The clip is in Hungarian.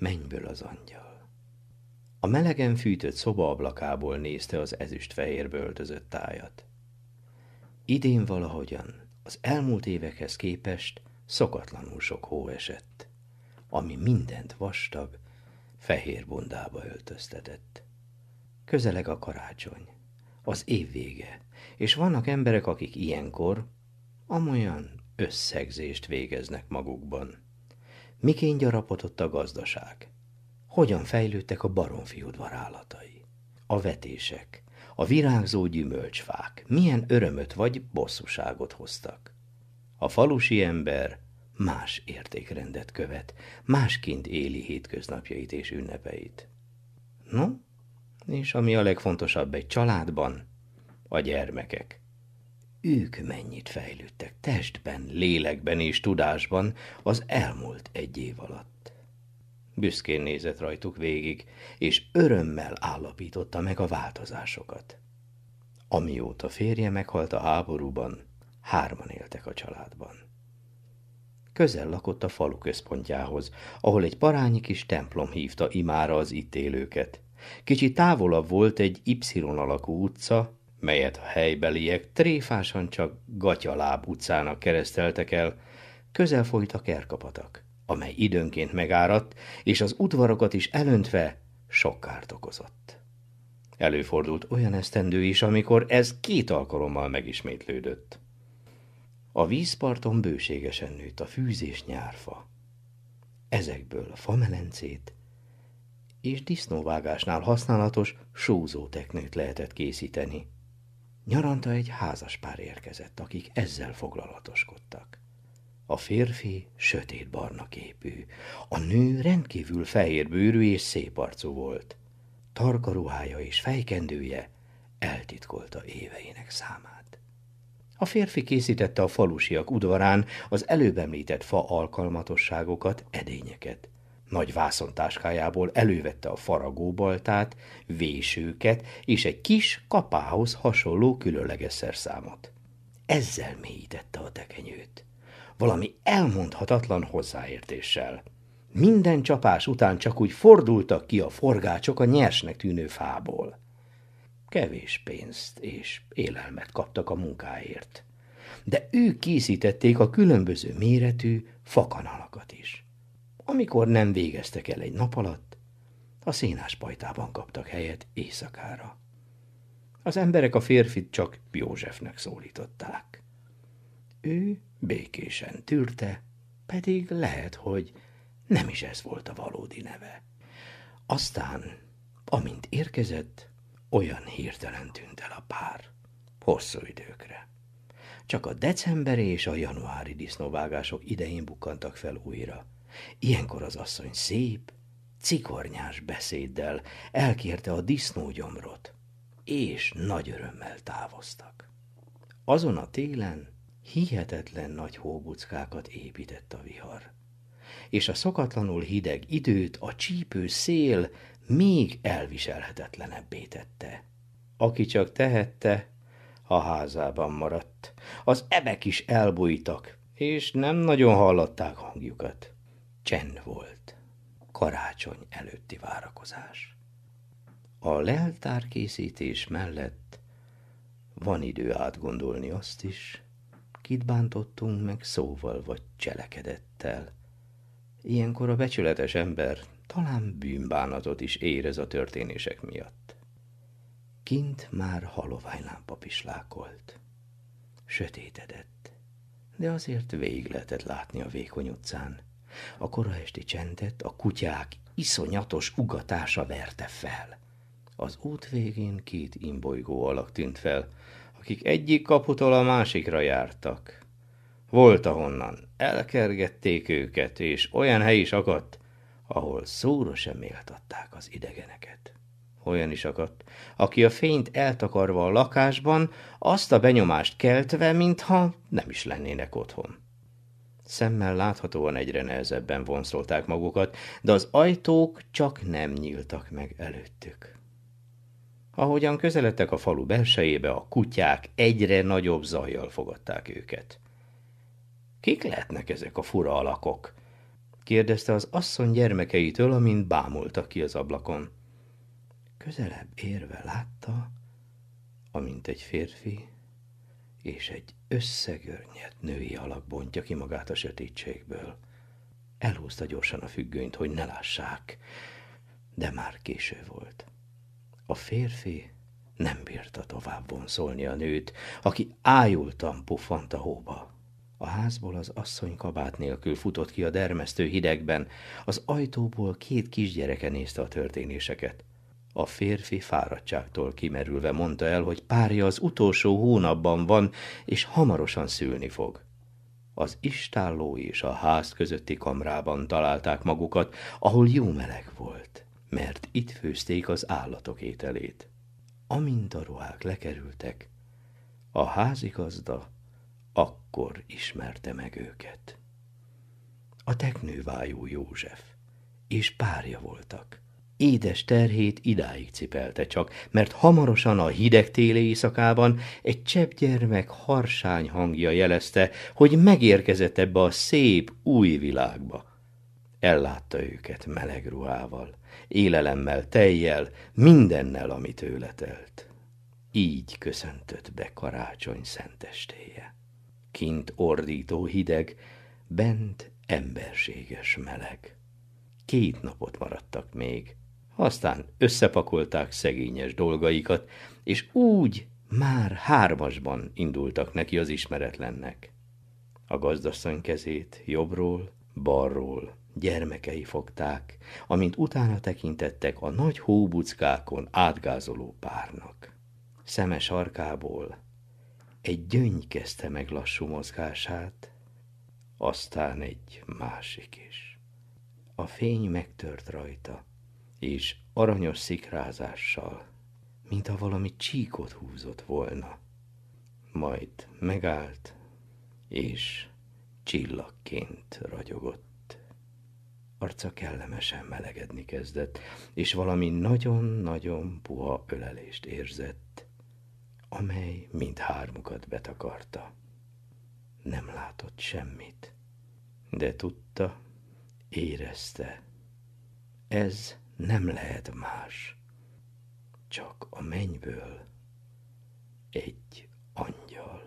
mennyből az angyal. A melegen fűtött szoba ablakából nézte az ezüstfehérbe öltözött tájat. Idén valahogyan, az elmúlt évekhez képest szokatlanul sok hó esett, ami mindent vastag, fehér bundába öltöztetett. Közeleg a karácsony, az év vége, és vannak emberek, akik ilyenkor amolyan összegzést végeznek magukban miként gyarapodott a gazdaság, hogyan fejlődtek a baromfi udvar a vetések, a virágzó gyümölcsfák milyen örömöt vagy bosszúságot hoztak. A falusi ember más értékrendet követ, másként éli hétköznapjait és ünnepeit. No, és ami a legfontosabb egy családban, a gyermekek ők mennyit fejlődtek testben, lélekben és tudásban az elmúlt egy év alatt. Büszkén nézett rajtuk végig, és örömmel állapította meg a változásokat. Amióta férje meghalt a háborúban, hárman éltek a családban. Közel lakott a falu központjához, ahol egy parányi kis templom hívta imára az itt élőket. Kicsi távolabb volt egy Y alakú utca, melyet a helybeliek tréfásan csak Gatyaláb utcának kereszteltek el, közel folyt a kerkapatak, amely időnként megáradt, és az udvarokat is elöntve sok kárt okozott. Előfordult olyan esztendő is, amikor ez két alkalommal megismétlődött. A vízparton bőségesen nőtt a fűzés nyárfa. Ezekből a famelencét és disznóvágásnál használatos sózóteknőt lehetett készíteni. Nyaranta egy házaspár érkezett, akik ezzel foglalatoskodtak. A férfi sötét-barna képű, a nő rendkívül fehér bőrű és szép arcú volt. Tarka ruhája és fejkendője eltitkolta éveinek számát. A férfi készítette a falusiak udvarán az előbb említett fa alkalmatosságokat, edényeket – nagy vászontáskájából elővette a faragóbaltát, vésőket és egy kis kapához hasonló különleges szerszámot. Ezzel mélyítette a tekenyőt. Valami elmondhatatlan hozzáértéssel. Minden csapás után csak úgy fordultak ki a forgácsok a nyersnek tűnő fából. Kevés pénzt és élelmet kaptak a munkáért. De ők készítették a különböző méretű fakanalakat is. Amikor nem végeztek el egy nap alatt, a szénás pajtában kaptak helyet éjszakára. Az emberek a férfit csak Józsefnek szólították. Ő békésen tűrte, pedig lehet, hogy nem is ez volt a valódi neve. Aztán, amint érkezett, olyan hirtelen tűnt el a pár, hosszú időkre. Csak a decemberi és a januári disznóvágások idején bukkantak fel újra – Ilyenkor az asszony szép, cikornyás beszéddel elkérte a disznógyomrot, és nagy örömmel távoztak. Azon a télen hihetetlen nagy hóbuckákat épített a vihar, és a szokatlanul hideg időt a csípő szél még elviselhetetlenebbé tette. Aki csak tehette, a házában maradt. Az ebek is elbújtak, és nem nagyon hallották hangjukat. Csend volt. Karácsony előtti várakozás. A leltárkészítés mellett van idő átgondolni azt is, kit bántottunk meg szóval vagy cselekedettel. Ilyenkor a becsületes ember talán bűnbánatot is érez a történések miatt. Kint már haloványlámpa pislákolt. Sötétedett, de azért végletet látni a vékony utcán. A kora esti csendet a kutyák iszonyatos ugatása verte fel. Az út végén két imbolygó alak tűnt fel, akik egyik kaputól a másikra jártak. Volt ahonnan elkergették őket, és olyan hely is akadt, ahol szóra sem méltatták az idegeneket. Olyan is akadt, aki a fényt eltakarva a lakásban, azt a benyomást keltve, mintha nem is lennének otthon. Szemmel láthatóan egyre nehezebben vonszolták magukat, de az ajtók csak nem nyíltak meg előttük. Ahogyan közeledtek a falu belsejébe, a kutyák egyre nagyobb zajjal fogadták őket. Kik lehetnek ezek a fura alakok? kérdezte az asszony gyermekeitől, amint bámultak ki az ablakon. Közelebb érve látta, amint egy férfi és egy összegörnyedt női alak bontja ki magát a sötétségből. Elhúzta gyorsan a függönyt, hogy ne lássák, de már késő volt. A férfi nem bírta tovább vonszolni a nőt, aki ájultan pufant a hóba. A házból az asszony kabát nélkül futott ki a dermesztő hidegben, az ajtóból két kisgyereke nézte a történéseket. A férfi fáradtságtól kimerülve mondta el, hogy párja az utolsó hónapban van, és hamarosan szülni fog. Az istálló és a ház közötti kamrában találták magukat, ahol jó meleg volt, mert itt főzték az állatok ételét. Amint a ruhák lekerültek, a házigazda akkor ismerte meg őket. A teknővájú József és párja voltak édes terhét idáig cipelte csak, mert hamarosan a hideg téli éjszakában egy gyermek harsány hangja jelezte, hogy megérkezett ebbe a szép új világba. Ellátta őket meleg ruhával, élelemmel, tejjel, mindennel, amit ő letelt. Így köszöntött be karácsony szentestéje. Kint ordító hideg, bent emberséges meleg. Két napot maradtak még – aztán összepakolták szegényes dolgaikat, és úgy már hármasban indultak neki az ismeretlennek. A gazdasszony kezét jobbról, balról gyermekei fogták, amint utána tekintettek a nagy hóbuckákon átgázoló párnak. Szemes arkából egy gyöngy kezdte meg lassú mozgását, aztán egy másik is. A fény megtört rajta, és aranyos szikrázással, mint ha valami csíkot húzott volna. Majd megállt, és csillagként ragyogott. Arca kellemesen melegedni kezdett, és valami nagyon-nagyon puha ölelést érzett, amely mind hármukat betakarta. Nem látott semmit, de tudta, érezte. Ez nem lehet más, csak a mennyből egy angyal.